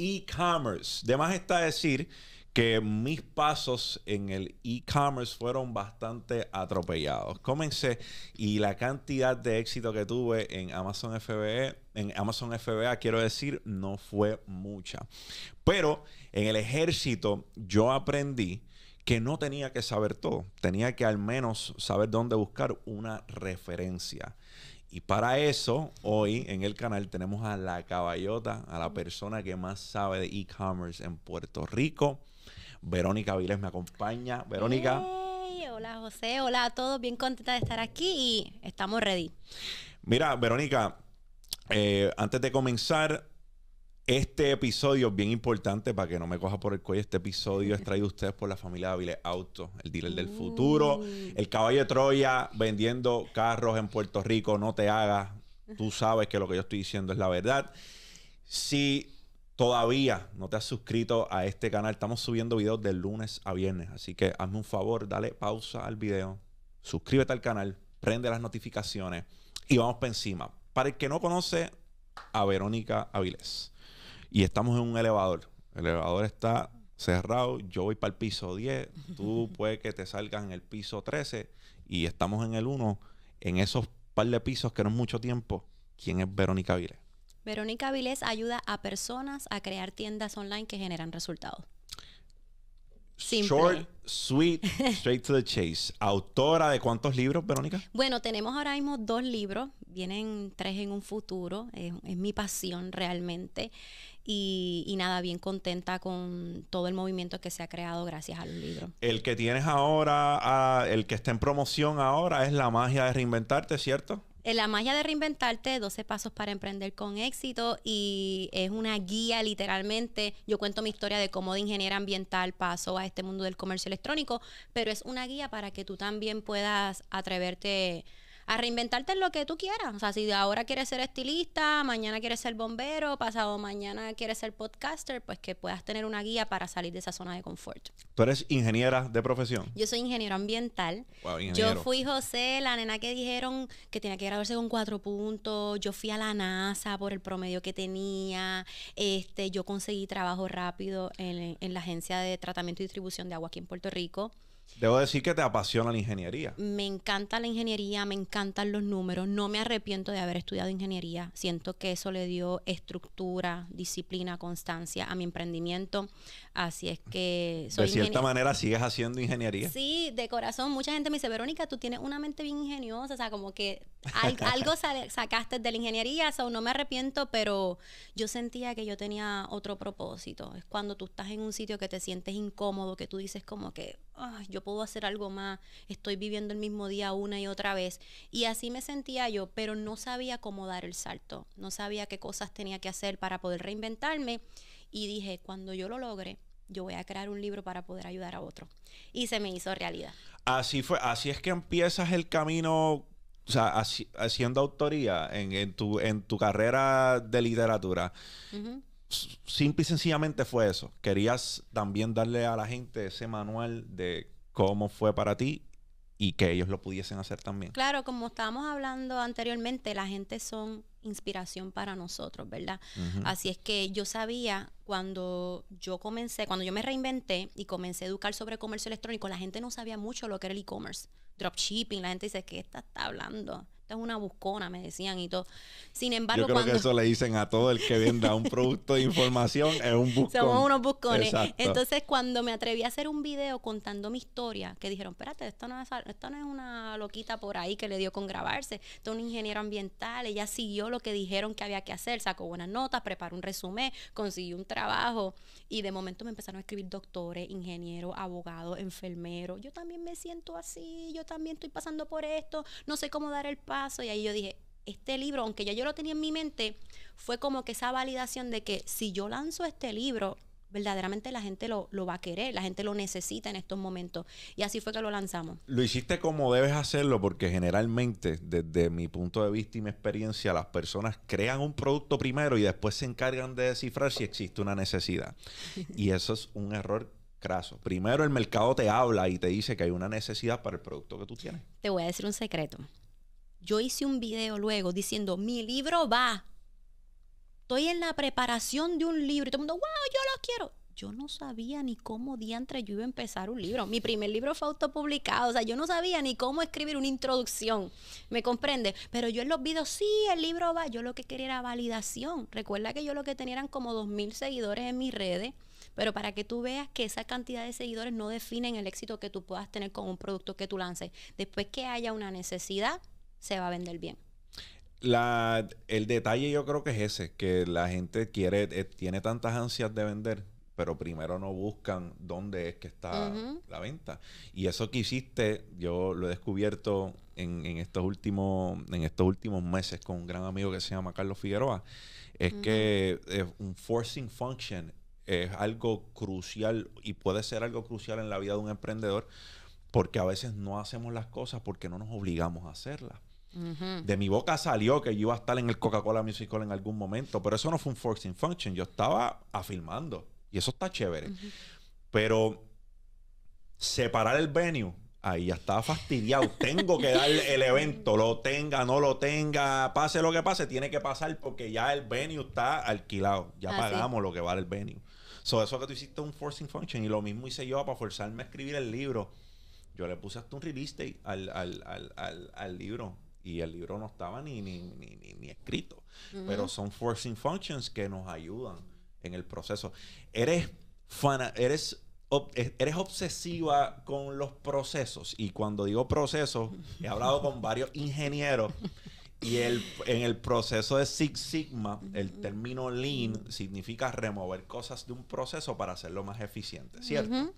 e-commerce. De más está decir que mis pasos en el e-commerce fueron bastante atropellados. Comencé y la cantidad de éxito que tuve en Amazon e, en Amazon FBA e, quiero decir, no fue mucha. Pero en el ejército yo aprendí que no tenía que saber todo, tenía que al menos saber dónde buscar una referencia. Y para eso, hoy en el canal tenemos a la caballota, a la persona que más sabe de e-commerce en Puerto Rico. Verónica Viles me acompaña. Verónica. hola José, hola a todos, bien contenta de estar aquí y estamos ready. Mira, Verónica, eh, antes de comenzar, este episodio es bien importante para que no me coja por el cuello. Este episodio es traído a ustedes por la familia Aviles Auto, el dealer del futuro. El caballo de Troya vendiendo carros en Puerto Rico. No te hagas. Tú sabes que lo que yo estoy diciendo es la verdad. Si todavía no te has suscrito a este canal, estamos subiendo videos de lunes a viernes. Así que hazme un favor, dale pausa al video, suscríbete al canal, prende las notificaciones y vamos para encima. Para el que no conoce a Verónica Avilés. Y estamos en un elevador. El elevador está cerrado, yo voy para el piso 10, tú puedes que te salgas en el piso 13 y estamos en el 1, en esos par de pisos que no es mucho tiempo, ¿quién es Verónica Vilés? Verónica Vilés ayuda a personas a crear tiendas online que generan resultados. Simple. Short, sweet, straight to the chase. Autora de cuántos libros, Verónica? Bueno, tenemos ahora mismo dos libros, vienen tres en un futuro, es mi pasión realmente. Y, nada, bien contenta con todo el movimiento que se ha creado gracias a los libros. El que tienes ahora, el que está en promoción ahora es La magia de reinventarte, ¿cierto? Eh, la magia de reinventarte, 12 pasos para emprender con éxito y es una guía literalmente. Yo cuento mi historia de cómo de ingeniera ambiental paso a este mundo del comercio electrónico, pero es una guía para que tú también puedas atreverte a reinventarte en lo que tú quieras. O sea, si ahora quieres ser estilista, mañana quieres ser bombero, pasado mañana quieres ser podcaster, pues que puedas tener una guía para salir de esa zona de confort. ¿Tú eres ingeniera de profesión? Yo soy ingeniero ambiental. Yo fui José, la nena que dijeron que tenía que graduarse con cuatro puntos. Yo fui a la NASA por el promedio que tenía. Este, yo conseguí trabajo rápido en, en la agencia de tratamiento y distribución de agua aquí en Puerto Rico. Debo decir que te apasiona la ingeniería. Me encanta la ingeniería, me encantan los números, no me arrepiento de haber estudiado ingeniería. Siento que eso le dio estructura, disciplina, constancia a mi emprendimiento. Así es que... Soy de cierta manera sigues haciendo ingeniería. Sí, de corazón. Mucha gente me dice, Verónica, tú tienes una mente bien ingeniosa, o sea, como que algo sacaste de la ingeniería, o sea, no me arrepiento, pero yo sentía que yo tenía otro propósito. Es cuando tú estás en un sitio que te sientes incómodo, que tú dices como que Ah, yo puedo hacer algo más, estoy viviendo el mismo día una y otra vez. Y así me sentía yo, pero no sabía cómo dar el salto, no sabía qué cosas tenía que hacer para poder reinventarme. Y dije, cuando yo lo logre, yo voy a crear un libro para poder ayudar a otro. Y se me hizo realidad. Así fue, así es que empiezas el camino, o sea, haciendo autoría en, tu, en tu carrera de literatura simple y sencillamente fue eso. Querías también darle a la gente ese manual de cómo fue para ti y que ellos lo pudiesen hacer también. Claro, como estábamos hablando anteriormente, la gente son inspiración para nosotros, ¿verdad? Así es que yo sabía cuando yo comencé, cuando yo me reinventé y comencé a educar sobre comercio electrónico, la gente no sabía mucho lo que era el e-commerce, dropshipping, la gente dice, ¿qué está, está hablando? es una buscona, me decían y todo. Sin embargo, Yo creo que eso le dicen a todo el que venda un producto de información, es un buscón. Somos unos buscones. Entonces, cuando me atreví a hacer un video contando mi historia, que dijeron, espérate, esto no, es, esto no es una loquita por ahí que le dio con grabarse, esto es un ingeniero ambiental, ella siguió lo que dijeron que había que hacer, sacó buenas notas, preparó un resumen, consiguió un trabajo y de momento me empezaron a escribir doctores, ingenieros, abogados, enfermeros. Yo también me siento así, yo también estoy pasando por esto, no sé cómo dar el paso y ahí yo dije, este libro, aunque ya yo lo tenía en mi mente, fue como que esa validación de que si yo lanzo este libro, verdaderamente la gente lo, lo, va a querer, la gente lo necesita en estos momentos. Y así fue que lo lanzamos. Lo hiciste como debes hacerlo, porque generalmente, desde mi punto de vista y mi experiencia, las personas crean un producto primero y después se encargan de descifrar si existe una necesidad. Y eso es un error craso. Primero el mercado te habla y te dice que hay una necesidad para el producto que tú tienes. Te voy a decir un secreto. Yo hice un video luego diciendo, mi libro va. Estoy en la preparación de un libro y todo el mundo, wow, yo lo quiero. Yo no sabía ni cómo diantre yo iba a empezar un libro. Mi primer libro fue autopublicado, o sea, yo no sabía ni cómo escribir una introducción. ¿Me comprende? Pero yo en los videos, sí, el libro va. Yo lo que quería era validación. Recuerda que yo lo que tenía eran como 2.000 seguidores en mis redes. Pero para que tú veas que esa cantidad de seguidores no definen el éxito que tú puedas tener con un producto que tú lances. Después que haya una necesidad, se va a vender bien. La, el detalle yo creo que es ese, que la gente quiere, eh, tiene tantas ansias de vender, pero primero no buscan dónde es que está la venta. Y eso que hiciste, yo lo he descubierto en, estos últimos, en estos últimos meses con un gran amigo que se llama Carlos Figueroa, es que es un forcing function es algo crucial y puede ser algo crucial en la vida de un emprendedor porque a veces no hacemos las cosas porque no nos obligamos a hacerlas. De mi boca salió que yo iba a estar en el Coca-Cola Music Hall en algún momento, pero eso no fue un forcing function. Yo estaba afirmando y eso está chévere. Pero separar el venue, ahí ya estaba fastidiado. tengo que dar el evento, lo tenga, no lo tenga, pase lo que pase, tiene que pasar porque ya el venue está alquilado. Ya ah, pagamos lo que vale el venue. So, eso que tú hiciste un forcing function y lo mismo hice yo para forzarme a escribir el libro. Yo le puse hasta un release al, al, al, al libro y el libro no estaba ni, ni, escrito. Pero son forcing functions que nos ayudan en el proceso. Eres, fan, eres, eh, eres obsesiva con los procesos. Y cuando digo procesos, he hablado con varios ingenieros. Y el, en el proceso de Six Sigma, el término lean significa remover cosas de un proceso para hacerlo más eficiente, ¿cierto?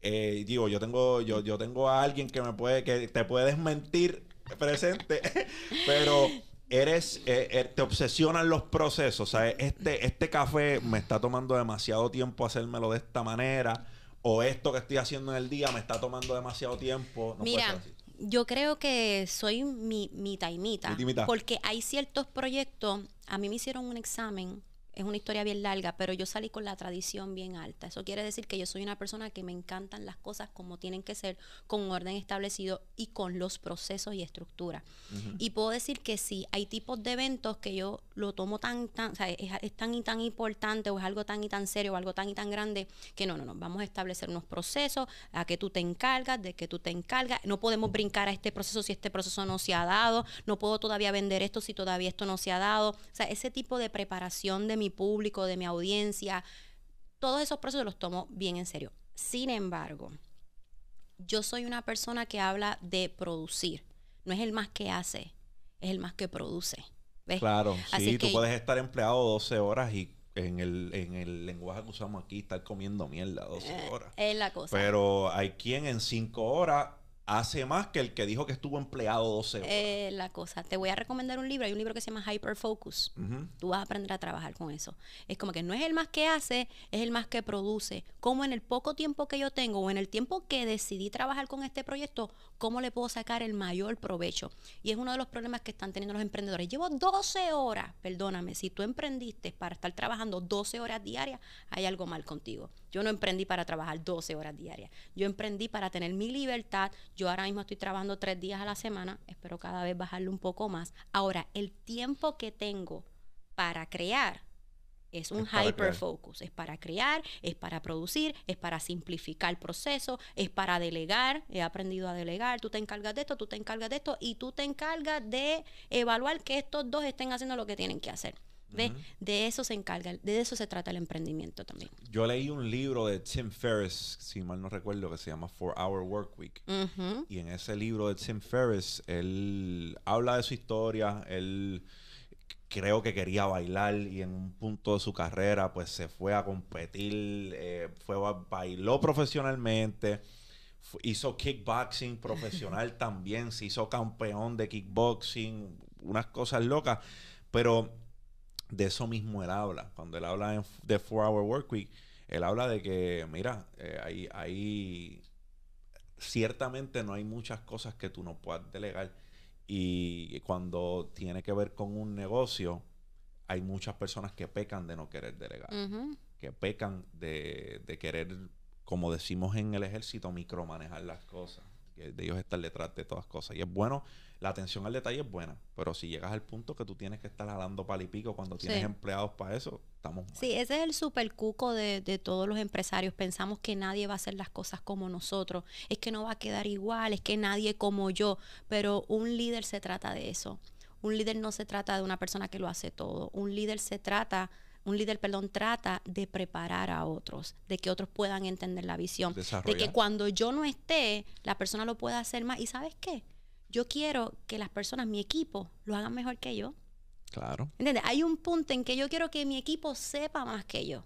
Eh, digo, yo tengo, yo, yo tengo a alguien que me puede, que te puede desmentir presente, pero eres, eh, eh, te obsesionan los procesos. este, este café me está tomando demasiado tiempo hacérmelo de esta manera, o esto que estoy haciendo en el día me está tomando demasiado tiempo. Mira, yo creo que soy mi, mi Porque hay ciertos proyectos, a mí me hicieron un examen es una historia bien larga, pero yo salí con la tradición bien alta. Eso quiere decir que yo soy una persona que me encantan las cosas como tienen que ser, con un orden establecido y con los procesos y estructura. Y puedo decir que sí, hay tipos de eventos que yo lo tomo tan, tan, o sea, es, es, tan y tan importante o es algo tan y tan serio o algo tan y tan grande que no, no, no, vamos a establecer unos procesos a que tú te encargas, de que tú te encargas. No podemos brincar a este proceso si este proceso no se ha dado, no puedo todavía vender esto si todavía esto no se ha dado. O sea, ese tipo de preparación de mi público, de mi audiencia. Todos esos procesos los tomo bien en serio. Sin embargo, yo soy una persona que habla de producir. No es el más que hace, es el más que produce. Claro, Así sí, tú puedes estar empleado 12 horas y en el, en el lenguaje que usamos aquí, estar comiendo mierda 12 eh, horas. es la cosa. Pero hay quien en cinco horas hace más que el que dijo que estuvo empleado 12 horas. Es eh, la cosa, te voy a recomendar un libro, hay un libro que se llama Hyper Focus. Tú vas a aprender a trabajar con eso. Es como que no es el más que hace, es el más que produce. Como en el poco tiempo que yo tengo o en el tiempo que decidí trabajar con este proyecto, ¿cómo le puedo sacar el mayor provecho? Y es uno de los problemas que están teniendo los emprendedores. Llevo 12 horas, perdóname, si tú emprendiste para estar trabajando 12 horas diarias, hay algo mal contigo. Yo no emprendí para trabajar 12 horas diarias. Yo emprendí para tener mi libertad. Yo ahora mismo estoy trabajando tres días a la semana. Espero cada vez bajarle un poco más. Ahora, el tiempo que tengo para crear es un focus. Es para crear, es para producir, es para simplificar el proceso, es para delegar. He aprendido a delegar. Tú te encargas de esto, tú te encargas de esto y tú te encargas de evaluar que estos dos estén haciendo lo que tienen que hacer. De eso se encarga, de eso se trata el emprendimiento también. Yo leí un libro de Tim Ferriss, si mal no recuerdo, que se llama Four Hour Work Week. Y en ese libro de Tim Ferriss, él habla de su historia, él creo que quería bailar y en un punto de su carrera pues se fue a competir, eh, fue bailó profesionalmente, hizo kickboxing profesional también, se hizo campeón de kickboxing, unas cosas locas, pero de eso mismo él habla. Cuando él habla de 4 Hour Work Week, él habla de que, mira, eh, ahí hay, hay, ciertamente no hay muchas cosas que tú no puedas delegar. Y cuando tiene que ver con un negocio, hay muchas personas que pecan de no querer delegar, que pecan de, de querer, como decimos en el ejército, micromanejar las cosas de ellos estar detrás de todas cosas. Y es bueno, la atención al detalle es buena, pero si llegas al punto que tú tienes que estar jalando pal y pico cuando tienes empleados para eso, estamos mal. Sí, ese es el super cuco de, de, todos los empresarios. Pensamos que nadie va a hacer las cosas como nosotros, es que no va a quedar igual, es que nadie como yo, pero un líder se trata de eso. Un líder no se trata de una persona que lo hace todo, un líder se trata un líder, perdón, trata de preparar a otros, de que otros puedan entender la visión, de que cuando yo no esté, la persona lo pueda hacer más. ¿Y sabes qué? Yo quiero que las personas, mi equipo, lo hagan mejor que yo. Claro. ¿Entiendes? Hay un punto en que yo quiero que mi equipo sepa más que yo.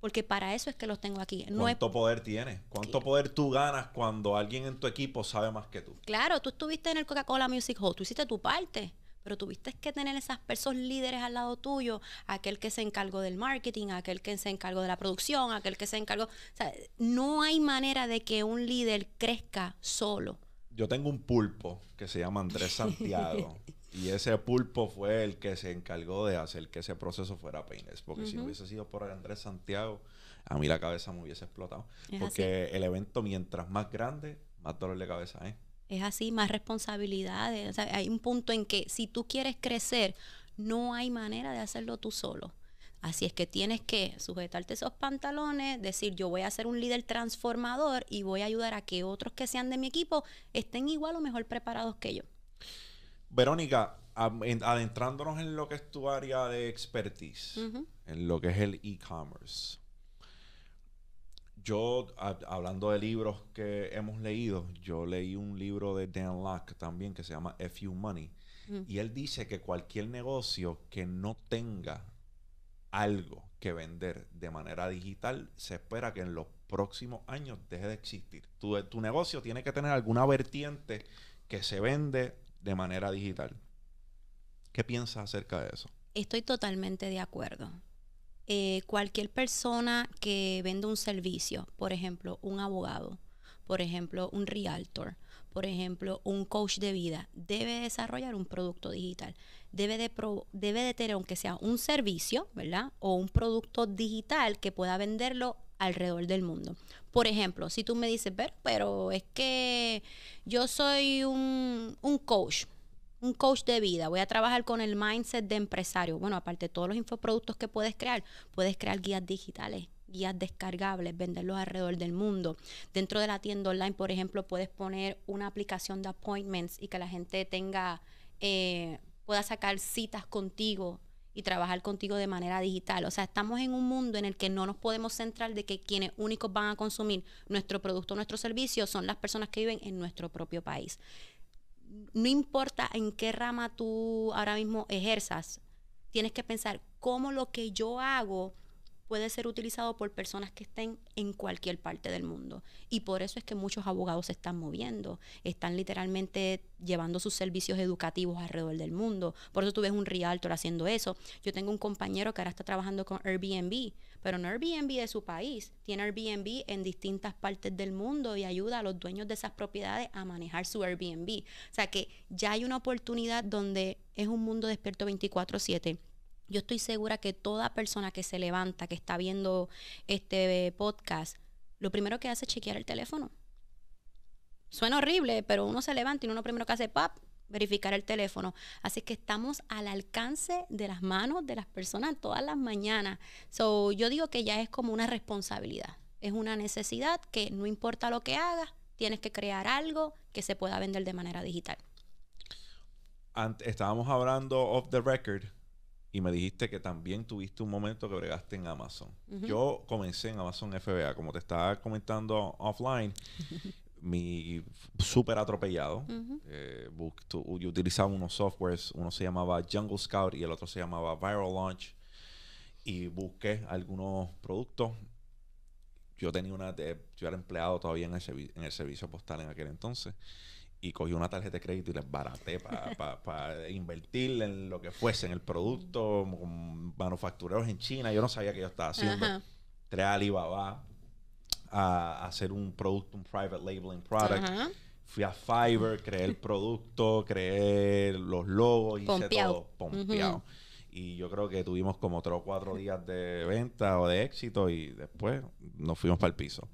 Porque para eso es que los tengo aquí. ¿Cuánto poder tienes? ¿Cuánto poder tú ganas cuando alguien en tu equipo sabe más que tú? Claro, tú estuviste en el Coca-Cola Music Hall, tú hiciste tu parte pero tuviste que tener esas personas líderes al lado tuyo, aquel que se encargó del marketing, aquel que se encargó de la producción, aquel que se encargó... O sea, no hay manera de que un líder crezca solo. Yo tengo un pulpo que se llama Andrés Santiago. Y ese pulpo fue el que se encargó de hacer que ese proceso fuera peines Porque si no hubiese sido por Andrés Santiago, a mí la cabeza me hubiese explotado. porque el evento, mientras más grande, más dolor de cabeza ¿eh? es así, más responsabilidades. hay un punto en que si tú quieres crecer, no hay manera de hacerlo tú solo. Así es que tienes que sujetarte esos pantalones, decir yo voy a ser un líder transformador y voy a ayudar a que otros que sean de mi equipo estén igual o mejor preparados que yo. Verónica, adentrándonos en lo que es tu área de expertise, en lo que es el e-commerce, yo, hablando de libros que hemos leído, yo leí un libro de Dan Locke también que se llama A Few Money. Mm. Y él dice que cualquier negocio que no tenga algo que vender de manera digital, se espera que en los próximos años deje de existir. Tu, tu negocio tiene que tener alguna vertiente que se vende de manera digital. ¿Qué piensas acerca de eso? Estoy totalmente de acuerdo. Eh, cualquier persona que venda un servicio, por ejemplo, un abogado, por ejemplo, un realtor, por ejemplo, un coach de vida, debe desarrollar un producto digital. Debe de, debe de tener, aunque sea un servicio, ¿verdad? O un producto digital que pueda venderlo alrededor del mundo. Por ejemplo, si tú me dices, pero, pero es que yo soy un, un coach, un coach de vida, voy a trabajar con el mindset de empresario. Bueno, aparte de todos los infoproductos que puedes crear, puedes crear guías digitales, guías descargables, venderlos alrededor del mundo. Dentro de la tienda online, por ejemplo, puedes poner una aplicación de appointments y que la gente tenga, eh, pueda sacar citas contigo y trabajar contigo de manera digital. O sea, estamos en un mundo en el que no nos podemos centrar de que quienes únicos van a consumir nuestro producto, nuestro servicio, son las personas que viven en nuestro propio país no importa en qué rama tú ahora mismo ejerzas, tienes que pensar cómo lo que yo hago puede ser utilizado por personas que estén en cualquier parte del mundo. Y por eso es que muchos abogados se están moviendo, están literalmente llevando sus servicios educativos alrededor del mundo. Por eso tú ves un realtor haciendo eso. Yo tengo un compañero que ahora está trabajando con Airbnb pero no Airbnb de su país tiene Airbnb en distintas partes del mundo y ayuda a los dueños de esas propiedades a manejar su Airbnb. O sea que ya hay una oportunidad donde es un mundo despierto 24/7. Yo estoy segura que toda persona que se levanta, que está viendo este podcast, lo primero que hace es chequear el teléfono. Suena horrible, pero uno se levanta y uno primero que hace, pap, verificar el teléfono. Así que estamos al alcance de las manos de las personas todas las mañanas. So, yo digo que ya es como una responsabilidad, es una necesidad que no importa lo que hagas, tienes que crear algo que se pueda vender de manera digital. estábamos hablando off the record y me dijiste que también tuviste un momento que bregaste en Amazon. Yo comencé en Amazon FBA, como te estaba comentando offline. mi súper atropellado. Eh, yo utilizaba unos softwares, uno se llamaba Jungle Scout y el otro se llamaba Viral Launch. Y busqué algunos productos. Yo tenía una, eh, yo era empleado todavía en el, servicio postal en aquel entonces y cogí una tarjeta de crédito y les baraté para invertir en lo que fuese, en el producto, con manufactureros en China. Yo no sabía que yo estaba haciendo. Treal Tres Alibaba, a, hacer un producto, un private labeling product. Fui a Fiverr, creé el producto, creé los logos, hice todo. Pompeado. Y yo creo que tuvimos como tres o cuatro días de venta o de éxito y después nos fuimos para el piso.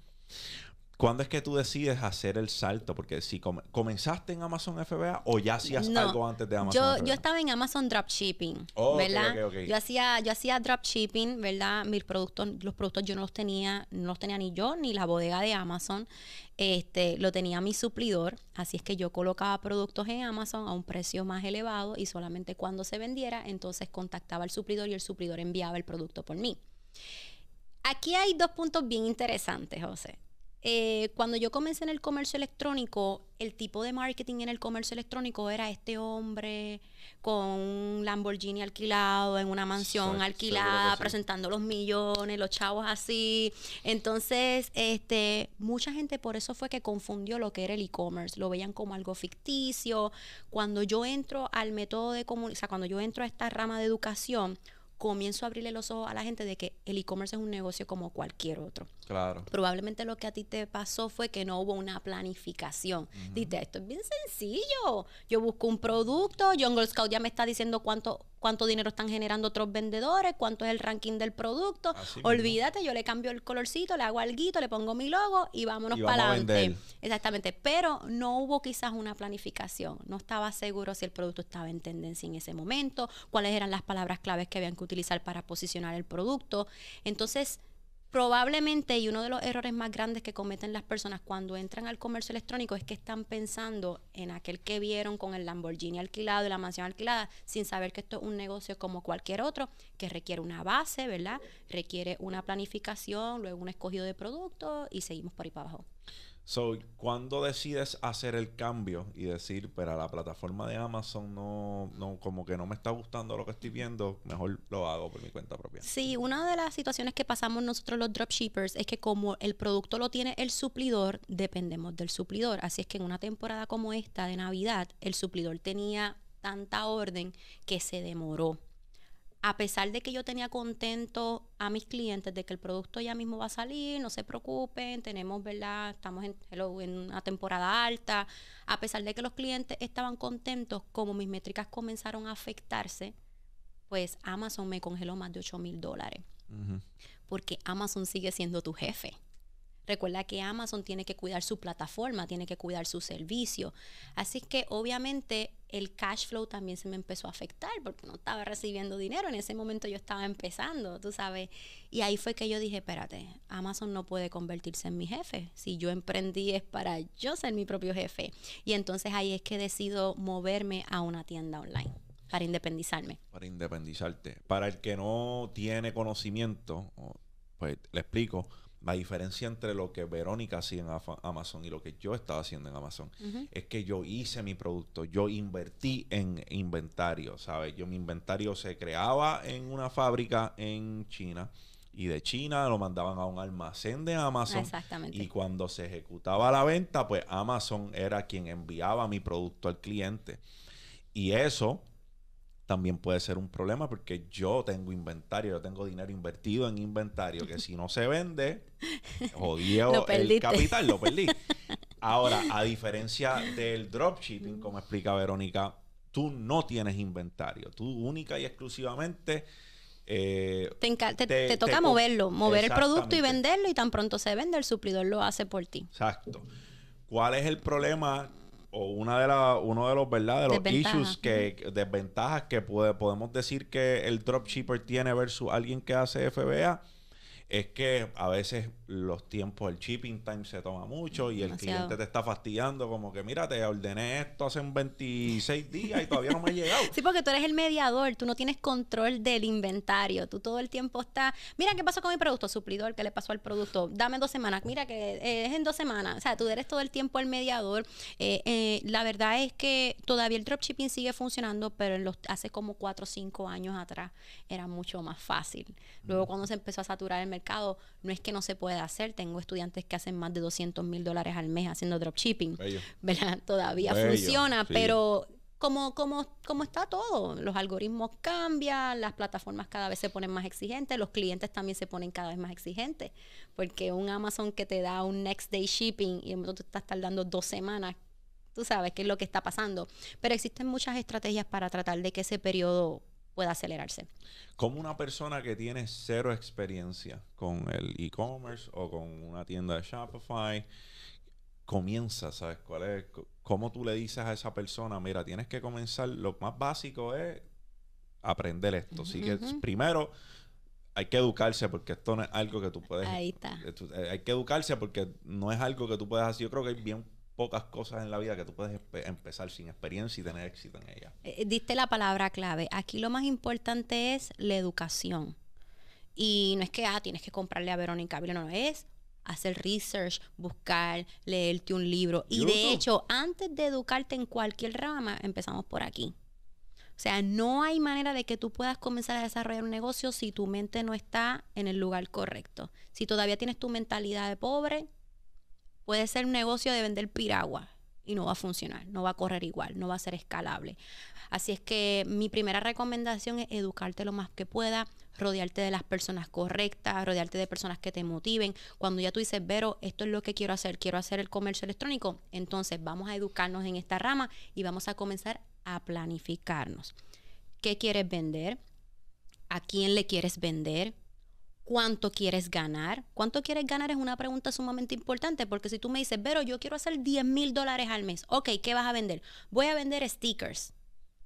¿Cuándo es que tú decides hacer el salto? Porque si comenzaste en Amazon FBA o ya hacías algo antes de Amazon. Yo, FBA? yo estaba en Amazon Dropshipping, ¿verdad? Yo hacía, yo hacía dropshipping, ¿verdad? Mis productos, los productos yo no los tenía, no los tenía ni yo ni la bodega de Amazon. Este, lo tenía mi suplidor, así es que yo colocaba productos en Amazon a un precio más elevado y solamente cuando se vendiera, entonces contactaba al suplidor y el suplidor enviaba el producto por mí. Aquí hay dos puntos bien interesantes, José. Eh, cuando yo comencé en el comercio electrónico, el tipo de marketing en el comercio electrónico era este hombre con un Lamborghini alquilado, en una mansión alquilada, presentando los millones, los chavos así. Entonces, este, mucha gente por eso fue que confundió lo que era el e-commerce, lo veían como algo ficticio. Cuando yo entro al método de comunicación, o sea, cuando yo entro a esta rama de educación, comienzo a abrirle los ojos a la gente de que el e-commerce es un negocio como cualquier otro. Claro. Probablemente lo que a ti te pasó fue que no hubo una planificación. Dice, esto es bien sencillo. Yo busco un producto, Jungle Scout ya me está diciendo cuánto, cuánto dinero están generando otros vendedores, cuánto es el ranking del producto. Olvídate, yo le cambio el colorcito, le hago alguito, le pongo mi logo y vámonos para adelante. Exactamente. Pero no hubo quizás una planificación. No estaba seguro si el producto estaba en tendencia en ese momento, cuáles eran las palabras claves que habían que utilizar para posicionar el producto. Entonces, probablemente, y uno de los errores más grandes que cometen las personas cuando entran al comercio electrónico es que están pensando en aquel que vieron con el Lamborghini alquilado y la mansión alquilada, sin saber que esto es un negocio como cualquier otro, que requiere una base, ¿verdad? Requiere una planificación, luego un escogido de productos y seguimos por ahí para abajo. So, cuando decides hacer el cambio y decir, pero la plataforma de Amazon no, no, como que no me está gustando lo que estoy viendo, mejor lo hago por mi cuenta propia. Sí, una de las situaciones que pasamos nosotros los dropshippers es que como el producto lo tiene el suplidor, dependemos del suplidor. Así es que en una temporada como esta de Navidad, el suplidor tenía tanta orden que se demoró a pesar de que yo tenía contento a mis clientes de que el producto ya mismo va a salir, no se preocupen, tenemos, ¿verdad? Estamos en, una temporada alta. A pesar de que los clientes estaban contentos, como mis métricas comenzaron a afectarse, pues Amazon me congeló más de 8 mil dólares. Porque Amazon sigue siendo tu jefe. Recuerda que Amazon tiene que cuidar su plataforma, tiene que cuidar su servicio. Así que obviamente el cash flow también se me empezó a afectar porque no estaba recibiendo dinero. En ese momento yo estaba empezando, tú sabes. Y ahí fue que yo dije, espérate, Amazon no puede convertirse en mi jefe. Si yo emprendí es para yo ser mi propio jefe. Y entonces ahí es que decido moverme a una tienda online para independizarme. Para independizarte. Para el que no tiene conocimiento, pues le explico la diferencia entre lo que Verónica hacía en Amazon y lo que yo estaba haciendo en Amazon es que yo hice mi producto, yo invertí en inventario, ¿sabes? Yo mi inventario se creaba en una fábrica en China y de China lo mandaban a un almacén de Amazon. Exactamente. Y cuando se ejecutaba la venta, pues Amazon era quien enviaba mi producto al cliente. Y eso también puede ser un problema porque yo tengo inventario, yo tengo dinero invertido en inventario que si no se vende, jodí el capital, lo perdí. Ahora, a diferencia del dropshipping, como explica Verónica, tú no tienes inventario, tú única y exclusivamente... Eh, te, te, toca moverlo, mover el producto y venderlo y tan pronto se vende, el suplidor lo hace por ti. Exacto. ¿Cuál es el problema o una de las, uno de los, ¿verdad? De los issues que, desventajas que puede, podemos decir que el dropshipper tiene versus alguien que hace FBA es que a veces los tiempos, el shipping time se toma mucho y el cliente te está fastidiando como que, mira, te ordené esto hace un 26 días y todavía no me ha llegado. sí, porque tú eres el mediador, tú no tienes control del inventario, tú todo el tiempo estás, mira, ¿qué pasó con mi producto? Suplidor, ¿qué le pasó al producto? Dame dos semanas, mira que eh, es en dos semanas, o sea, tú eres todo el tiempo el mediador. Eh, eh, la verdad es que todavía el dropshipping sigue funcionando, pero los, hace como 4 o 5 años atrás era mucho más fácil. Luego cuando se empezó a saturar el mercado, no es que no se pueda hacer. Tengo estudiantes que hacen más de 200 mil dólares al mes haciendo dropshipping. ¿Verdad? Todavía funciona, pero como, como, como está todo, los algoritmos cambian, las plataformas cada vez se ponen más exigentes, los clientes también se ponen cada vez más exigentes, porque un Amazon que te da un next day shipping y tú estás tardando dos semanas, tú sabes qué es lo que está pasando. Pero existen muchas estrategias para tratar de que ese periodo puede acelerarse. Como una persona que tiene cero experiencia con el e-commerce o con una tienda de Shopify, comienza, ¿sabes? ¿Cuál es? ¿Cómo tú le dices a esa persona, mira, tienes que comenzar, lo más básico es aprender esto. Así que primero hay que educarse porque esto no es algo que tú puedes... Ahí está. Eh, eh, hay que educarse porque no es algo que tú puedes hacer. Yo creo que es bien pocas cosas en la vida que tú puedes empezar sin experiencia y tener éxito en ella. Eh, diste la palabra clave. Aquí lo más importante es la educación. Y no es que, ah, tienes que comprarle a Verónica no, no, es hacer research, buscar, leerte un libro. Y de hecho, antes de educarte en cualquier rama, empezamos por aquí. O sea, no hay manera de que tú puedas comenzar a desarrollar un negocio si tu mente no está en el lugar correcto. Si todavía tienes tu mentalidad de pobre, Puede ser un negocio de vender piragua y no va a funcionar, no va a correr igual, no va a ser escalable. Así es que mi primera recomendación es educarte lo más que pueda, rodearte de las personas correctas, rodearte de personas que te motiven. Cuando ya tú dices, Vero, esto es lo que quiero hacer, quiero hacer el comercio electrónico, entonces vamos a educarnos en esta rama y vamos a comenzar a planificarnos. ¿Qué quieres vender? ¿A quién le quieres vender? cuánto quieres ganar. ¿Cuánto quieres ganar es una pregunta sumamente importante porque si tú me dices, pero yo quiero hacer 10 mil dólares al mes, ok, ¿qué vas a vender? Voy a vender stickers.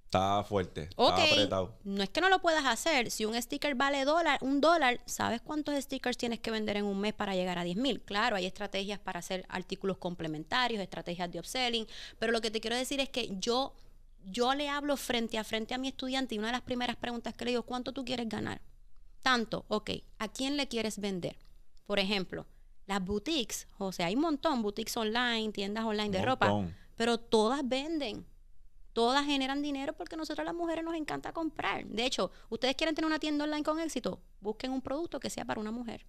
Está fuerte. Está apretado. no es que no lo puedas hacer. Si un sticker vale dólar, un dólar, ¿sabes cuántos stickers tienes que vender en un mes para llegar a 10 mil? Claro, hay estrategias para hacer artículos complementarios, estrategias de upselling, pero lo que te quiero decir es que yo, yo le hablo frente a frente a mi estudiante y una de las primeras preguntas que le digo, ¿cuánto tú quieres ganar? tanto, ok, ¿a quién le quieres vender? Por ejemplo, las boutiques, o sea, hay un montón, boutiques online, tiendas online de ropa, pero todas venden. Todas generan dinero porque nosotros las mujeres nos encanta comprar. De hecho, ustedes quieren tener una tienda online con éxito, busquen un producto que sea para una mujer.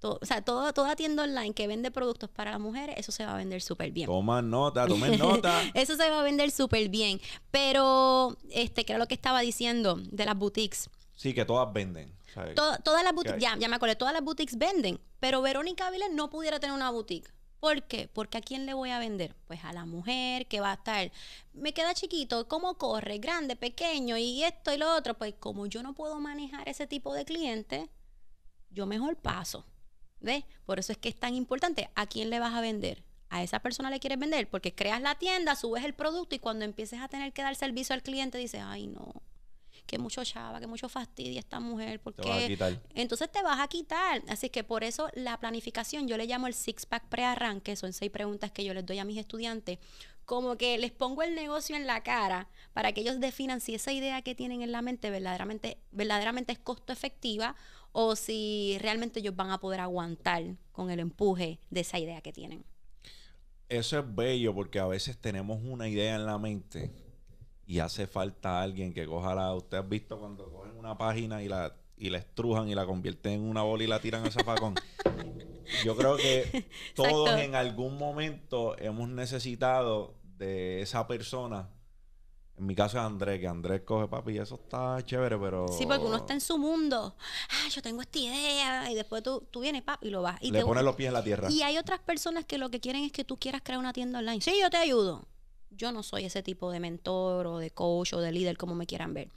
o sea, toda tienda online que vende productos para las mujeres, eso se va a vender súper bien. Toma nota, tomen nota. eso se va a vender súper bien. Pero, este, que era lo que estaba diciendo de las boutiques. Sí, que todas venden. todas las boutiques, ya, me acordé, todas las boutiques venden, pero Verónica Avilés no pudiera tener una boutique. ¿Por qué? Porque a quién le voy a vender? Pues a la mujer que va a estar, me queda chiquito, cómo corre, grande, pequeño y esto y lo otro. Pues como yo no puedo manejar ese tipo de cliente, yo mejor paso. ¿Ves? Por eso es que es tan importante a quién le vas a vender. A esa persona le quieres vender porque creas la tienda, subes el producto y cuando empieces a tener que dar servicio al cliente dices, ay no, que mucho chava, que mucho fastidia esta mujer, porque entonces te vas a quitar. Así que por eso la planificación, yo le llamo el six pack prearranque, son seis preguntas que yo les doy a mis estudiantes, como que les pongo el negocio en la cara para que ellos definan si esa idea que tienen en la mente verdaderamente, verdaderamente es costo efectiva o si realmente ellos van a poder aguantar con el empuje de esa idea que tienen. Eso es bello porque a veces tenemos una idea en la mente y hace falta alguien que coja la. Usted ha visto cuando cogen una página y la, y la estrujan y la convierten en una bola y la tiran al zapacón. Yo creo que todos en algún momento hemos necesitado de esa persona. En mi caso es Andrés, que Andrés coge papi, y eso está chévere, pero. Sí, porque uno está en su mundo. Ah, yo tengo esta idea. Y después tú, tú vienes, papi, y lo vas. Y Le te... pones los pies en la tierra. Y hay otras personas que lo que quieren es que tú quieras crear una tienda online. Sí, yo te ayudo. Yo no soy ese tipo de mentor o de coach o de líder, como me quieran ver.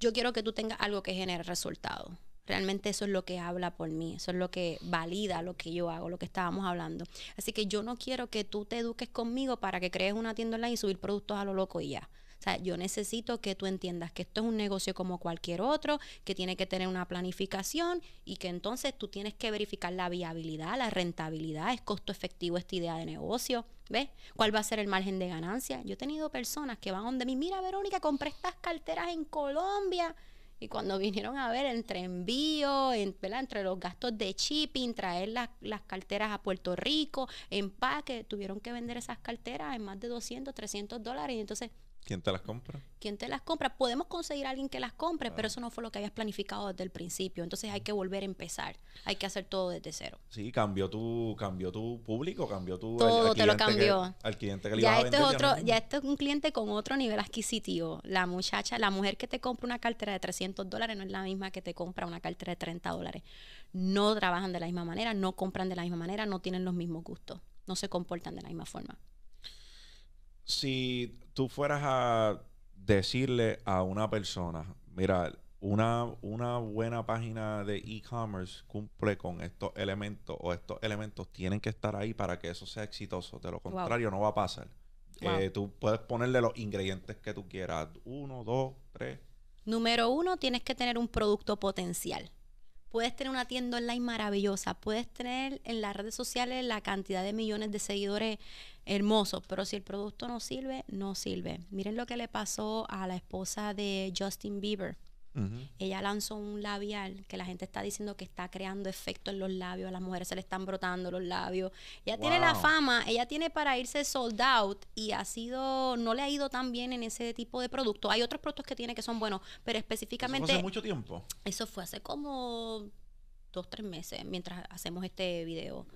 Yo quiero que tú tengas algo que genere resultados. Realmente eso es lo que habla por mí, eso es lo que valida lo que yo hago, lo que estábamos hablando. Así que yo no quiero que tú te eduques conmigo para que crees una tienda online y subir productos a lo loco y ya. O sea, yo necesito que tú entiendas que esto es un negocio como cualquier otro, que tiene que tener una planificación y que entonces tú tienes que verificar la viabilidad, la rentabilidad, es costo efectivo esta idea de negocio. ¿Ves? ¿Cuál va a ser el margen de ganancia? Yo he tenido personas que van donde mí, mira Verónica, compré estas carteras en Colombia. Y cuando vinieron a ver entre envío, entre los gastos de shipping, traer las, las, carteras a Puerto Rico, empaque, tuvieron que vender esas carteras en más de 200, 300 dólares. Y entonces, ¿Quién te las compra? ¿Quién te las compra? Podemos conseguir a alguien que las compre, pero eso no fue lo que habías planificado desde el principio. Entonces hay mm. que volver a empezar. Hay que hacer todo desde cero. Sí, cambió tu, cambió tu público, cambió tu. Todo te lo cambió. al cliente que le ya ibas a vender, Es otro, ya, esto es un cliente con otro nivel adquisitivo. La muchacha, la mujer que te compra una cartera de 300 dólares no es la misma que te compra una cartera de 30 dólares. No trabajan de la misma manera, no compran de la misma manera, no tienen los mismos gustos, no se comportan de la misma forma si tú fueras a decirle a una persona, mira, una, buena página de e-commerce cumple con estos elementos o estos elementos tienen que estar ahí para que eso sea exitoso. De lo contrario, no va a pasar. Eh, tú puedes ponerle los ingredientes que tú quieras. Uno, dos, tres. Número uno, tienes que tener un producto potencial. Puedes tener una tienda online maravillosa, puedes tener en las redes sociales la cantidad de millones de seguidores hermosos, pero si el producto no sirve, no sirve. Miren lo que le pasó a la esposa de Justin Bieber. Ella lanzó un labial que la gente está diciendo que está creando efecto en los labios, a las mujeres se le están brotando los labios. Ella tiene la fama, ella tiene para irse sold out y ha sido, no le ha ido tan bien en ese tipo de producto. Hay otros productos que tiene que son buenos, pero específicamente... ¿Eso hace mucho tiempo? Eso fue hace como dos, tres meses mientras hacemos este video.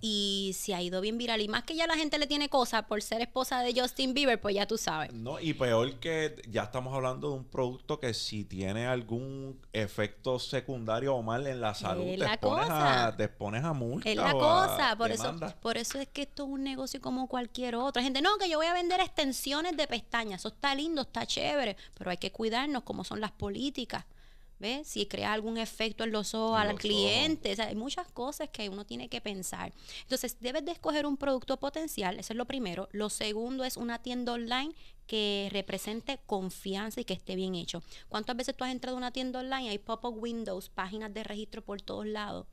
Y se ha ido bien viral. Y más que ya la gente le tiene cosas por ser esposa de Justin Bieber, pues ya tú sabes. No, y peor que ya estamos hablando de un producto que si tiene algún efecto secundario o mal en la salud, te, expones A, te expones a Es la cosa. Por eso, por eso es que esto es un negocio como cualquier otro. gente, no, que yo voy a vender extensiones de pestañas. Eso está lindo, está chévere, pero hay que cuidarnos como son las políticas. Si crea algún efecto en los ojos, al cliente, hay muchas cosas que uno tiene que pensar. Entonces, debes de escoger un producto potencial, eso es lo primero. Lo segundo es una tienda online que represente confianza y que esté bien hecho. ¿Cuántas veces tú has entrado a una tienda online? Hay pop-up windows, páginas de registro por todos lados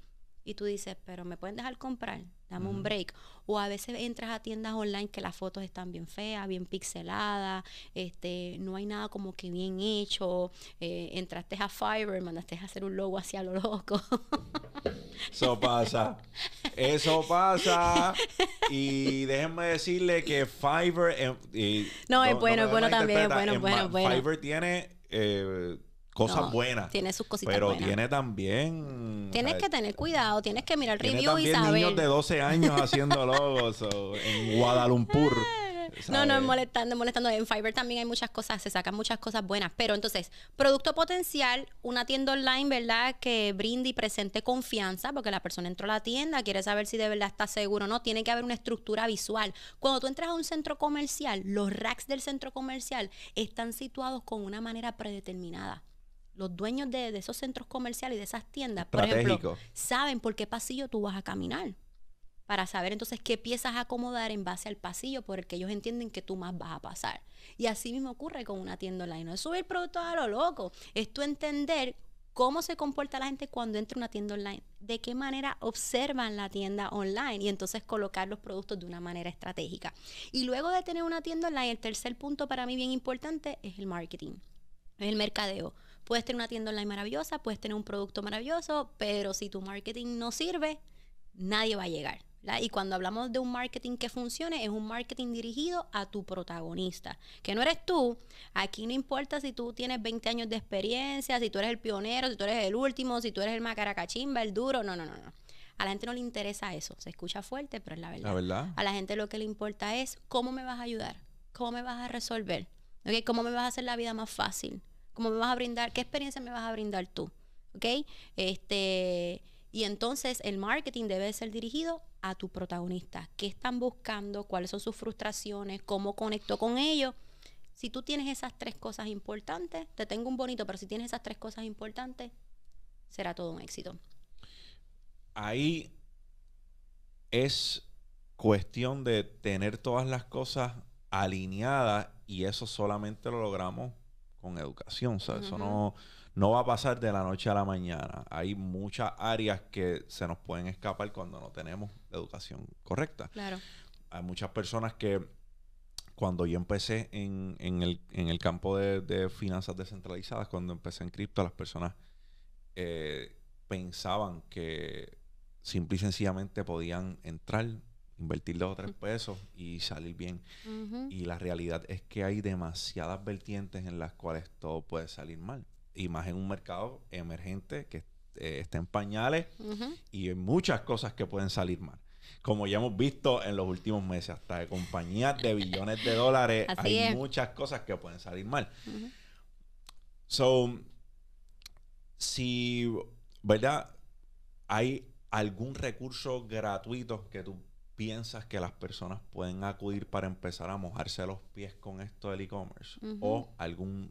y tú dices, pero me pueden dejar comprar, dame un break. O a veces entras a tiendas online que las fotos están bien feas, bien pixeladas, este, no hay nada como que bien hecho. Eh, entraste a Fiverr, mandaste a hacer un logo así a lo loco. Eso pasa. Eso pasa. Y déjenme decirle que Fiverr. Eh, no, es bueno, es bueno también. Fiverr tiene. Eh, cosas buenas. Tiene sus cositas buenas. Pero tiene también. Tienes que tener cuidado, tienes que mirar el review y saber. niños de 12 años haciendo logos en Guadalumpur. No, no, molestando, molestando. En Fiverr también hay muchas cosas, se sacan muchas cosas buenas. Pero entonces, producto potencial, una tienda online, ¿verdad? Que brinde y presente confianza, porque la persona entró a la tienda, quiere saber si de verdad está seguro o no. Tiene que haber una estructura visual. Cuando tú entras a un centro comercial, los racks del centro comercial están situados con una manera predeterminada los dueños de, esos centros comerciales y de esas tiendas, por ejemplo, saben por qué pasillo tú vas a caminar para saber entonces qué piezas acomodar en base al pasillo por el que ellos entienden que tú más vas a pasar. Y así mismo ocurre con una tienda online. No es subir productos a lo loco, es tú entender cómo se comporta la gente cuando entra una tienda online, de qué manera observan la tienda online y entonces colocar los productos de una manera estratégica. Y luego de tener una tienda online, el tercer punto para mí bien importante es el marketing, es el mercadeo. Puedes tener una tienda online maravillosa, puedes tener un producto maravilloso, pero si tu marketing no sirve, nadie va a llegar. Y cuando hablamos de un marketing que funcione, es un marketing dirigido a tu protagonista, que no eres tú. Aquí no importa si tú tienes 20 años de experiencia, si tú eres el pionero, si tú eres el último, si tú eres el macaracachimba, el duro, no, no, no, no. A la gente no le interesa eso, se escucha fuerte, pero es la verdad. La verdad. A la gente lo que le importa es cómo me vas a ayudar, cómo me vas a resolver, cómo me vas a hacer la vida más fácil. ¿Cómo me vas a brindar? ¿Qué experiencia me vas a brindar tú? ¿Ok? Este, y entonces el marketing debe ser dirigido a tu protagonista. ¿Qué están buscando? ¿Cuáles son sus frustraciones? ¿Cómo conecto con ellos? Si tú tienes esas tres cosas importantes, te tengo un bonito, pero si tienes esas tres cosas importantes, será todo un éxito. Ahí es cuestión de tener todas las cosas alineadas y eso solamente lo logramos con educación. Eso no, no va a pasar de la noche a la mañana. Hay muchas áreas que se nos pueden escapar cuando no tenemos educación correcta. Claro. Hay muchas personas que cuando yo empecé en, el, campo de, de, finanzas descentralizadas, cuando empecé en cripto, las personas eh, pensaban que simple y sencillamente podían entrar, invertir dos o tres pesos y salir bien. Y la realidad es que hay demasiadas vertientes en las cuales todo puede salir mal. Y más en un mercado emergente que eh, está en pañales y hay muchas cosas que pueden salir mal. Como ya hemos visto en los últimos meses, hasta de compañías de billones de dólares, hay muchas cosas que pueden salir mal. So, si, ¿verdad? Hay algún recurso gratuito que tú piensas que las personas pueden acudir para empezar a mojarse los pies con esto del e-commerce? O algún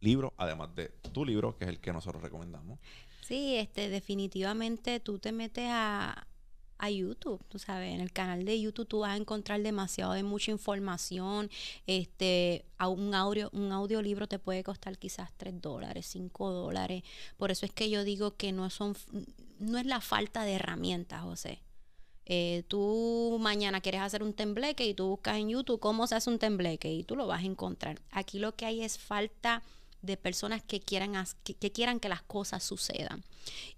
libro, además de tu libro, que es el que nosotros recomendamos. Sí, este, definitivamente tú te metes a, YouTube, tú sabes, en el canal de YouTube tú vas a encontrar demasiado de mucha información, este, un audio, un audiolibro te puede costar quizás 3 dólares, 5 dólares, por eso es que yo digo que no son, no es la falta de herramientas, José, eh, tú mañana quieres hacer un tembleque y tú buscas en YouTube cómo se hace un tembleque y tú lo vas a encontrar. Aquí lo que hay es falta de personas que quieran, que, quieran que las cosas sucedan.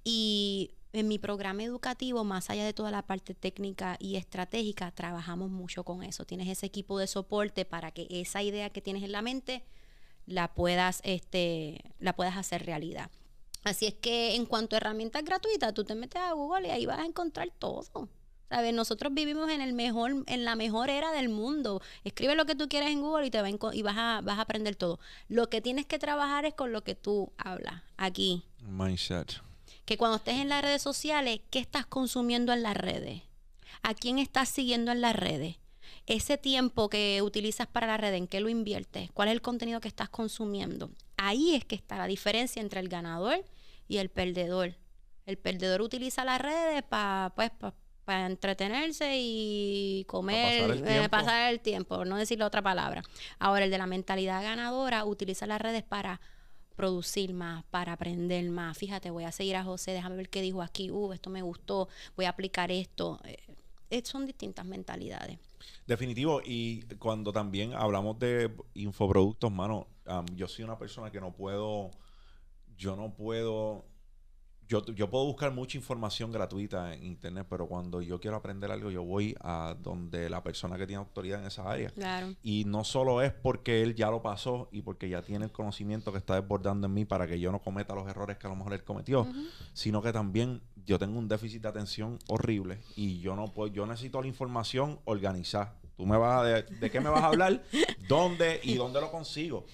Y en mi programa educativo, más allá de toda la parte técnica y estratégica, trabajamos mucho con eso. Tienes ese equipo de soporte para que esa idea que tienes en la mente la puedas, este, la puedas hacer realidad. Así es que en cuanto a herramientas gratuitas, tú te metes a Google y ahí vas a encontrar todo. ¿Sabes? Nosotros vivimos en el mejor, en la mejor era del mundo. Escribe lo que tú quieres en Google y te y vas a, vas a aprender todo. Lo que tienes que trabajar es con lo que tú hablas aquí. Mindset. Que cuando estés en las redes sociales, ¿qué estás consumiendo en las redes? ¿A quién estás siguiendo en las redes? Ese tiempo que utilizas para la red, ¿en qué lo inviertes? ¿Cuál es el contenido que estás consumiendo? Ahí es que está la diferencia entre el ganador y el perdedor. El perdedor utiliza las redes para pues, entretenerse y comer, eh, pasar el, tiempo. no decir la otra palabra. Ahora, el de la mentalidad ganadora utiliza las redes para producir más, para aprender más. Fíjate, voy a seguir a José, déjame ver qué dijo aquí, uh, esto me gustó, voy a aplicar esto. Eh, eh, son distintas mentalidades. Definitivo, y cuando también hablamos de infoproductos, mano, yo soy una persona que no puedo, yo no puedo yo, puedo buscar mucha información gratuita en internet, pero cuando yo quiero aprender algo, yo voy a donde la persona que tiene autoridad en esa área. Claro. Y no solo es porque él ya lo pasó y porque ya tiene el conocimiento que está desbordando en mí para que yo no cometa los errores que a lo mejor él cometió, sino que también yo tengo un déficit de atención horrible y yo no puedo, yo necesito la información organizada. Tú me vas de, qué me vas a hablar, dónde y dónde lo consigo.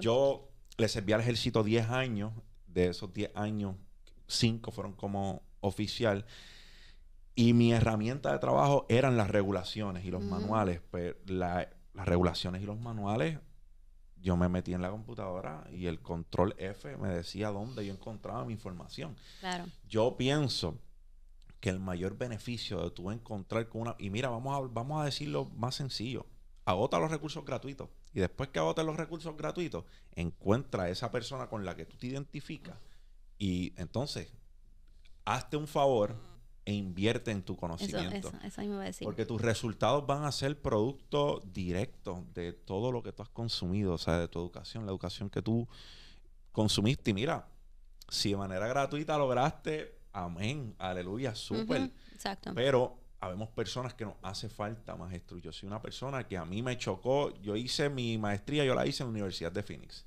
Yo le serví al ejército 10 años, de esos 10 años cinco fueron como oficial. Y mi herramienta de trabajo eran las regulaciones y los manuales. Pero pues, las regulaciones y los manuales, yo me metí en la computadora y el control F me decía dónde yo encontraba mi información. Claro. Yo pienso que el mayor beneficio de tú encontrar con una... Y mira, vamos a, vamos a decirlo más sencillo. Agota los recursos gratuitos. Y después que agotes los recursos gratuitos, encuentra a esa persona con la que tú te identificas y entonces, hazte un favor e invierte en tu conocimiento. Eso, me a decir. Porque tus resultados van a ser producto directo de todo lo que tú has consumido, o sea, de tu educación, la educación que tú consumiste. Y mira, si de manera gratuita lograste, amén, aleluya, súper. exacto. Pero habemos personas que nos hace falta maestro. Yo soy una persona que a mí me chocó, yo hice mi maestría, yo la hice en la Universidad de Phoenix.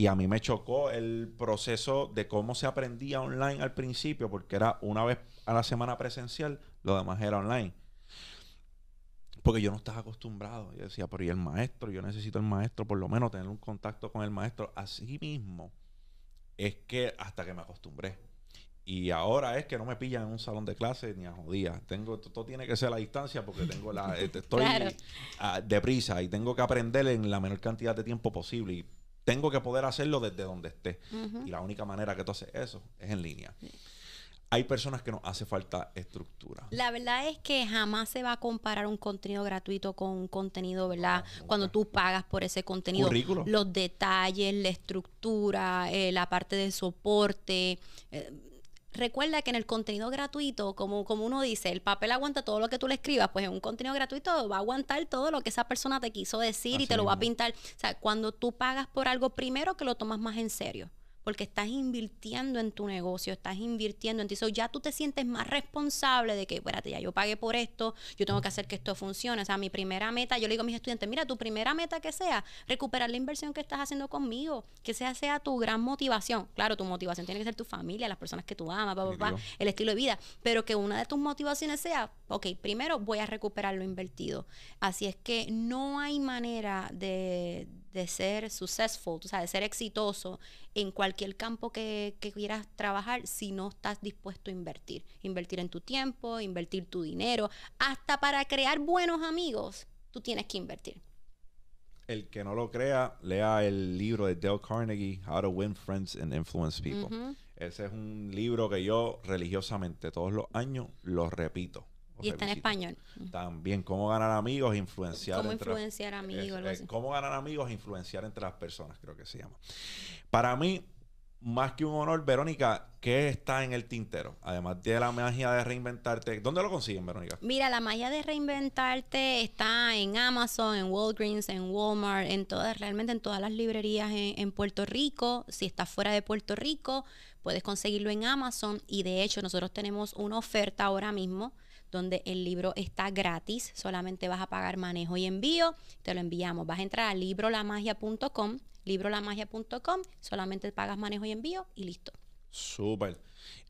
Y a mí me chocó el proceso de cómo se aprendía online al principio, porque era una vez a la semana presencial, lo demás era online. Porque yo no estaba acostumbrado. Yo decía, pero ¿y el maestro? Yo necesito el maestro, por lo menos tener un contacto con el maestro. Así mismo es que hasta que me acostumbré. Y ahora es que no me pillan en un salón de clases ni a jodía Tengo, todo tiene que ser a la distancia porque tengo la, este, estoy deprisa y tengo que aprender en la menor cantidad de tiempo posible tengo que poder hacerlo desde donde esté. Y la única manera que tú haces eso es en línea. Hay personas que nos hace falta estructura. La verdad es que jamás se va a comparar un contenido gratuito con un contenido, ¿verdad? Cuando tú pagas por ese contenido. Los detalles, la estructura, eh, la parte de soporte. Eh, recuerda que en el contenido gratuito, como, uno dice, el papel aguanta todo lo que tú le escribas, pues en un contenido gratuito va a aguantar todo lo que esa persona te quiso decir y te lo va a pintar. O sea, cuando tú pagas por algo, primero que lo tomas más en serio porque estás invirtiendo en tu negocio, estás invirtiendo en ti. ya tú te sientes más responsable de que, espérate, ya yo pagué por esto, yo tengo que hacer que esto funcione. O sea, mi primera meta, yo le digo a mis estudiantes, mira, tu primera meta que sea, recuperar la inversión que estás haciendo conmigo, que sea, sea tu gran motivación. Claro, tu motivación tiene que ser tu familia, las personas que tú amas, el estilo de vida, pero que una de tus motivaciones sea, ok, primero voy a recuperar lo invertido. Así es que no hay manera de de ser successful, o sea, de ser exitoso en cualquier campo que, quieras trabajar si no estás dispuesto a invertir. Invertir en tu tiempo, invertir tu dinero, hasta para crear buenos amigos, tú tienes que invertir. El que no lo crea, lea el libro de Dale Carnegie, How to Win Friends and Influence People. Ese es un libro que yo religiosamente todos los años lo repito. Y está en español. También, cómo ganar amigos, influenciar. Cómo influenciar amigos. Eh, cómo ganar amigos, influenciar entre las personas, creo que se llama. Para mí, más que un honor, Verónica, que está en el tintero? Además de la magia de reinventarte, ¿dónde lo consiguen, Verónica? Mira, la magia de reinventarte está en Amazon, en Walgreens, en Walmart, en todas, realmente en todas las librerías en, en Puerto Rico. Si estás fuera de Puerto Rico, puedes conseguirlo en Amazon. Y de hecho, nosotros tenemos una oferta ahora mismo donde el libro está gratis, solamente vas a pagar manejo y envío, te lo enviamos. Vas a entrar a librolamagia.com, librolamagia.com, solamente pagas manejo y envío y listo. Súper.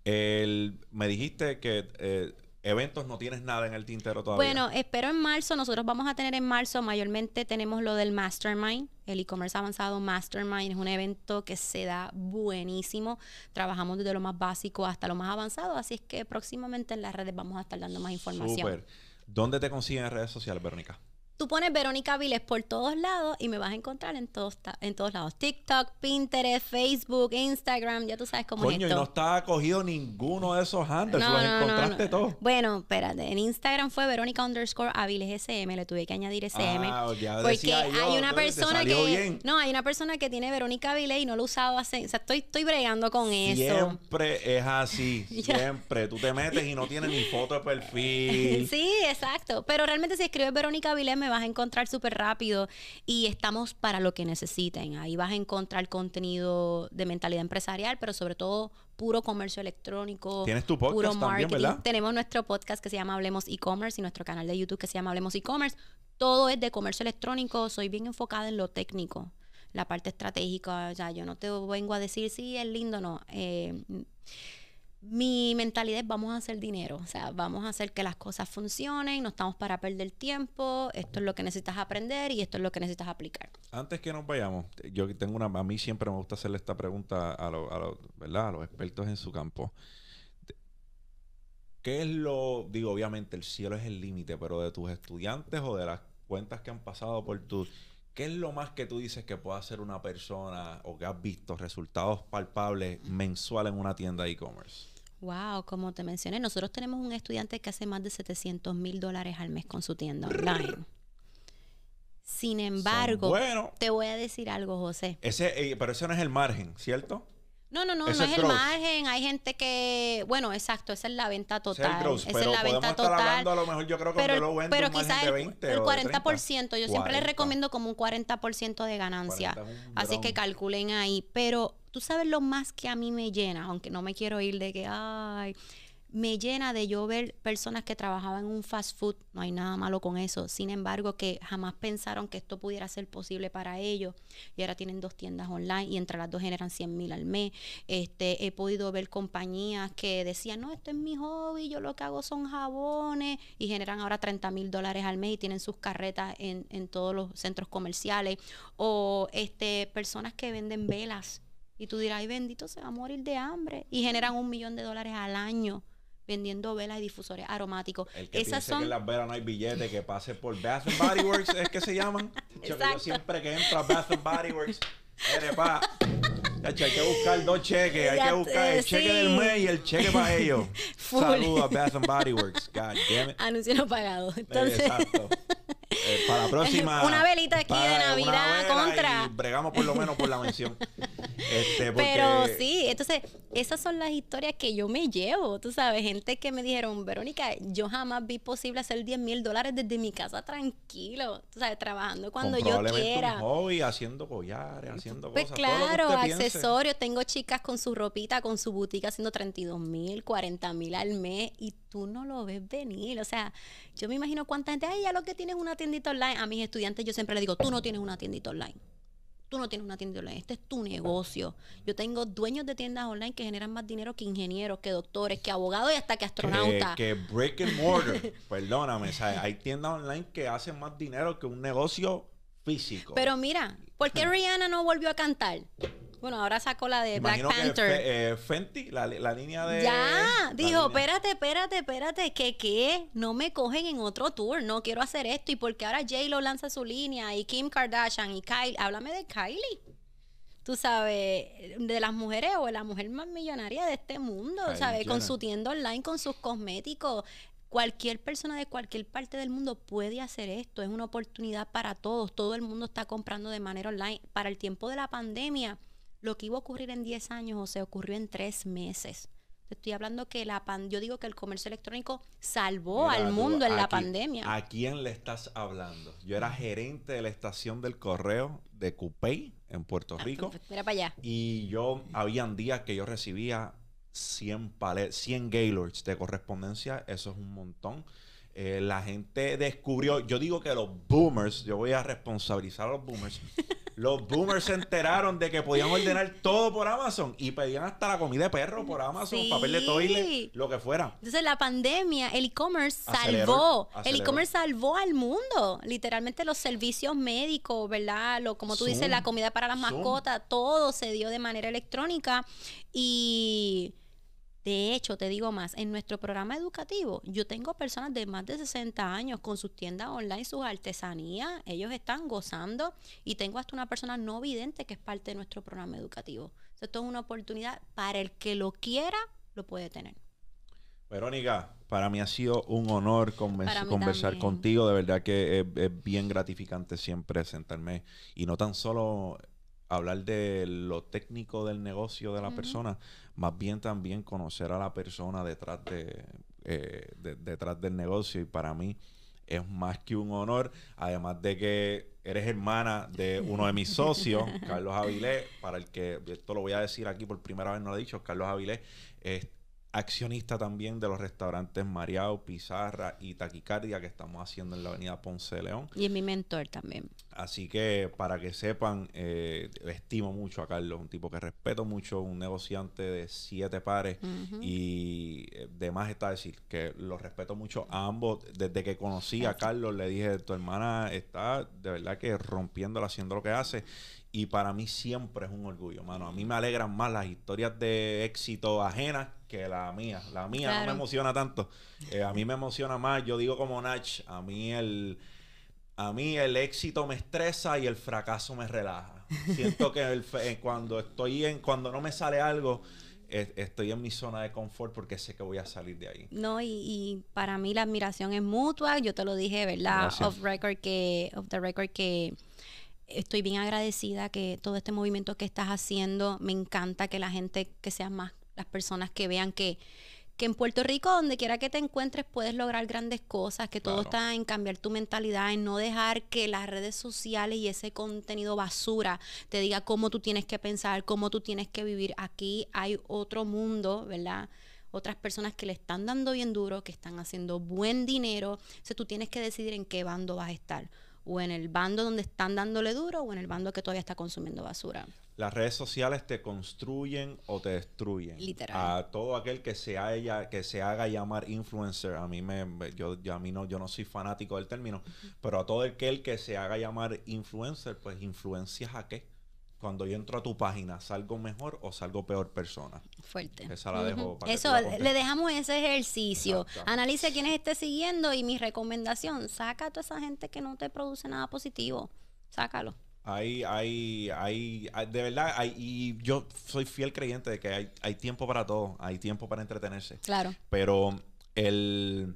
me dijiste que eh, Eventos no tienes nada en el tintero todavía. Bueno, espero en marzo. Nosotros vamos a tener en marzo, mayormente tenemos lo del Mastermind, el e-commerce avanzado Mastermind. Es un evento que se da buenísimo. Trabajamos desde lo más básico hasta lo más avanzado. Así es que próximamente en las redes vamos a estar dando más información. Súper. ¿Dónde te consiguen en redes sociales, Verónica? Tú pones Verónica Viles por todos lados y me vas a encontrar en todos, en todos lados. TikTok, Pinterest, Facebook, Instagram, ya tú sabes cómo es esto. y no está cogido ninguno de esos handles, no, no, no, Bueno, espérate, en Instagram fue Verónica underscore Aviles SM, le tuve que añadir SM. Ah, porque hay una persona que... No, hay una persona que tiene Verónica Aviles y no lo usaba hace... O sea, estoy, estoy bregando con eso. Siempre es así, siempre. tú te metes y no tienes ni foto de perfil. sí, exacto. Pero realmente si escribes Verónica Aviles me vas a encontrar súper rápido y estamos para lo que necesiten. Ahí vas a encontrar contenido de mentalidad empresarial, pero sobre todo puro comercio electrónico. Tienes tu podcast Tenemos nuestro podcast que se llama Hablemos e-commerce y nuestro canal de YouTube que se llama Hablemos e-commerce. Todo es de comercio electrónico. Soy bien enfocada en lo técnico la parte estratégica. ya yo no te vengo a decir si es lindo o no. Eh, mi mentalidad es vamos a hacer dinero, o sea, vamos a hacer que las cosas funcionen, no estamos para perder tiempo, esto es lo que necesitas aprender y esto es lo que necesitas aplicar. Antes que nos vayamos, yo tengo una, a mí siempre me gusta hacerle esta pregunta a, ¿verdad? los expertos en su campo. ¿Qué es lo, digo, obviamente el cielo es el límite, pero de tus estudiantes o de las cuentas que han pasado por tu... ¿Qué es lo más que tú dices que puede hacer una persona o que has visto resultados palpables mensual en una tienda de e-commerce? Wow, como te mencioné, nosotros tenemos un estudiante que hace más de 700 mil dólares al mes con su tienda online. Sin embargo, te voy a decir algo, José. Ese, eh, pero ese no es el margen, ¿cierto? No, no, no, no es, el margen. Hay gente que, bueno, exacto, esa es la venta total. es el gross, esa es la total. a lo mejor yo creo que pero, lo vendo quizás el, 20 el 40%, yo siempre les recomiendo como un 40% de ganancia. así que calculen ahí, pero Tú sabes lo más que a mí me llena, aunque no me quiero ir de que, ay, me llena de yo ver personas que trabajaban en un fast food, no hay nada malo con eso, sin embargo que jamás pensaron que esto pudiera ser posible para ellos y ahora tienen dos tiendas online y entre las dos generan 100 mil al mes. Este, he podido ver compañías que decían, no, esto es mi hobby, yo lo que hago son jabones y generan ahora 30 mil dólares al mes y tienen sus carretas en, en todos los centros comerciales o este, personas que venden velas y tú dirás, ay bendito, se va a morir de hambre. Y generan un millón de dólares al año vendiendo velas y difusores aromáticos. Esas son... en las velas no hay billete, que pase por Bath and Body Works, es que se llaman. Exacto. siempre que entro a Bath and Body Works, hay que buscar dos cheques. Hay que buscar el cheque del mes y el cheque para ellos. Saludos a Bath and Body Works. God damn pagado. Exacto. Eh, para la próxima. Una velita aquí de Navidad contra. bregamos por lo menos por la mención. Este, Pero sí, entonces, esas son las historias que yo me llevo. Tú sabes, gente que me dijeron, Verónica, yo jamás vi posible hacer 10 mil dólares desde mi casa tranquilo. Tú sabes, trabajando cuando yo quiera. Un hobby, haciendo collares, haciendo pues Claro, accesorios. Tengo chicas con su ropita, con su boutique haciendo 32 mil, 40 mil al mes y tú no lo ves venir. O sea, yo me imagino cuánta gente, ay, ya lo que tienes una tiendita online, a mis estudiantes yo siempre les digo, tú no tienes una tiendita online. Tú no tienes una tienda online, este es tu negocio. Yo tengo dueños de tiendas online que generan más dinero que ingenieros, que doctores, que abogados y hasta que astronautas. Que, break and mortar, perdóname, hay tiendas online que hacen más dinero que un negocio físico. Pero mira, ¿por qué Rihanna no volvió a cantar? Bueno, ahora sacó la de Black Panther. Eh, Fenty, la, línea de. Ya, dijo, espérate, espérate, espérate, que qué, no me cogen en otro tour, no quiero hacer esto. Y porque ahora J Lo lanza su línea, y Kim Kardashian, y Kylie, háblame de Kylie. Tú sabes, de las mujeres o de la mujer más millonaria de este mundo, ¿sabes? Con su tienda online, con sus cosméticos. Cualquier persona de cualquier parte del mundo puede hacer esto. Es una oportunidad para todos. Todo el mundo está comprando de manera online. Para el tiempo de la pandemia, lo que iba a ocurrir en 10 años o se ocurrió en 3 meses. Te Estoy hablando que la pan, yo digo que el comercio electrónico salvó al mundo en la pandemia. ¿A quién le estás hablando? Yo era gerente de la estación del correo de Coupey en Puerto ah, Rico. Pues, mira para allá. Y yo, habían días que yo recibía 100 100 Gaylords de correspondencia, eso es un montón. Eh, la gente descubrió, yo digo que los boomers, yo voy a responsabilizar a los boomers, los boomers se enteraron de que podían ordenar todo por Amazon y pedían hasta la comida de perro por Amazon, papel de toilet, lo que fuera. Entonces la pandemia, el e-commerce salvó, el e-commerce salvó al mundo, literalmente los servicios médicos, ¿verdad? Lo, como tú dices, la comida para las mascotas, todo se dio de manera electrónica y de hecho, te digo más, en nuestro programa educativo yo tengo personas de más de 60 años con sus tiendas online, sus artesanías, ellos están gozando y tengo hasta una persona no vidente que es parte de nuestro programa educativo. Esto es una oportunidad para el que lo quiera, lo puede tener. Verónica, para mí ha sido un honor conversar contigo. De verdad que es, bien gratificante siempre sentarme y no tan solo hablar de lo técnico del negocio de la persona, más bien también conocer a la persona detrás, eh, de, detrás del negocio y para mí es más que un honor, además de que eres hermana de uno de mis socios, Carlos Avilés, para el que, esto lo voy a decir aquí por primera vez, no lo he dicho, Carlos Avilés este, accionista también de los restaurantes Mariao, Pizarra y Taquicardia que estamos haciendo en la avenida Ponce de León. Y es mi mentor también. Así que para que sepan, eh, estimo mucho a Carlos, un tipo que respeto mucho, un negociante de siete pares y eh, de más está decir que lo respeto mucho a ambos. Desde que conocí a Carlos le dije, tu hermana está de verdad que rompiéndola, haciendo lo que hace y para mí siempre es un orgullo, mano. A mí me alegran más las historias de éxito ajenas que la mía. La mía no me emociona tanto. Eh, a mí me emociona más. Yo digo como Nach, a mí el... A mí el éxito me estresa y el fracaso me relaja. Siento que eh, cuando estoy en, cuando no me sale algo, estoy en mi zona de confort porque sé que voy a salir de ahí. No, y, para mí la admiración es mutua. Yo te lo dije, ¿verdad? of record que, the record que estoy bien agradecida que todo este movimiento que estás haciendo, me encanta que la gente que seas más las personas que vean que, que en Puerto Rico, donde quiera que te encuentres, puedes lograr grandes cosas, que todo está en cambiar tu mentalidad, en no dejar que las redes sociales y ese contenido basura te diga cómo tú tienes que pensar, cómo tú tienes que vivir. Aquí hay otro mundo, ¿verdad? Otras personas que le están dando bien duro, que están haciendo buen dinero. Entonces tú tienes que decidir en qué bando vas a estar o en el bando donde están dándole duro o en el bando que todavía está consumiendo basura. Las redes sociales te construyen o te destruyen. Literal. A todo aquel que se haya, que se haga llamar influencer, a mí me yo, yo a mí no yo no soy fanático del término, pero a todo aquel que se haga llamar influencer, pues influencias a qué? cuando yo entro a tu página, ¿salgo mejor o salgo peor persona? Fuerte. Esa la dejo Eso, le dejamos ese ejercicio. Analice quiénes esté siguiendo y mi recomendación, saca a toda esa gente que no te produce nada positivo. Sácalo. Hay, hay, hay, de verdad, y yo soy fiel creyente de que hay, hay tiempo para todo, hay tiempo para entretenerse. Claro. Pero el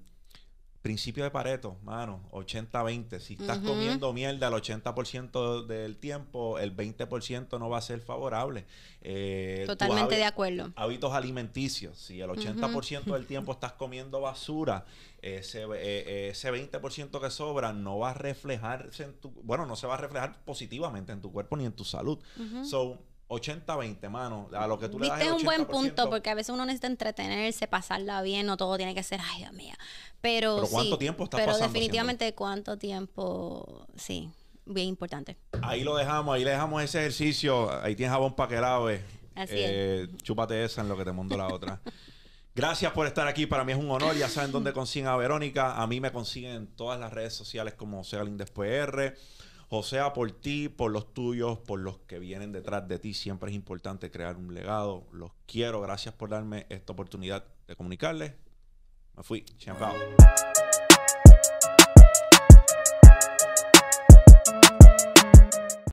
principio de Pareto, mano, 80-20. Si estás comiendo mierda el 80% del tiempo, el 20% no va a ser favorable. Eh, Totalmente de acuerdo. Hábitos alimenticios. Si el 80% del tiempo estás comiendo basura, ese, 20% eh, eh, que sobra no va a reflejarse en tu... Bueno, no se va a reflejar positivamente en tu cuerpo ni en tu salud. So 80-20, mano. A lo que tú le das. es un buen punto, porque a veces uno necesita entretenerse, pasarla bien, no todo tiene que ser, ay, Dios mío. Pero, pero ¿cuánto tiempo está pasando? Pero definitivamente, ¿cuánto tiempo? Sí, bien importante. Ahí lo dejamos, ahí le dejamos ese ejercicio. Ahí tienes jabón para que Así es. Eh, chúpate esa en lo que te mando la otra. Gracias por estar aquí. Para mí es un honor. Ya saben dónde consiguen a Verónica. A mí me consiguen todas las redes sociales como R o sea, por ti, por los tuyos, por los que vienen detrás de ti. Siempre es importante crear un legado. Los quiero. Gracias por darme esta oportunidad de comunicarles. Me fui. Chao.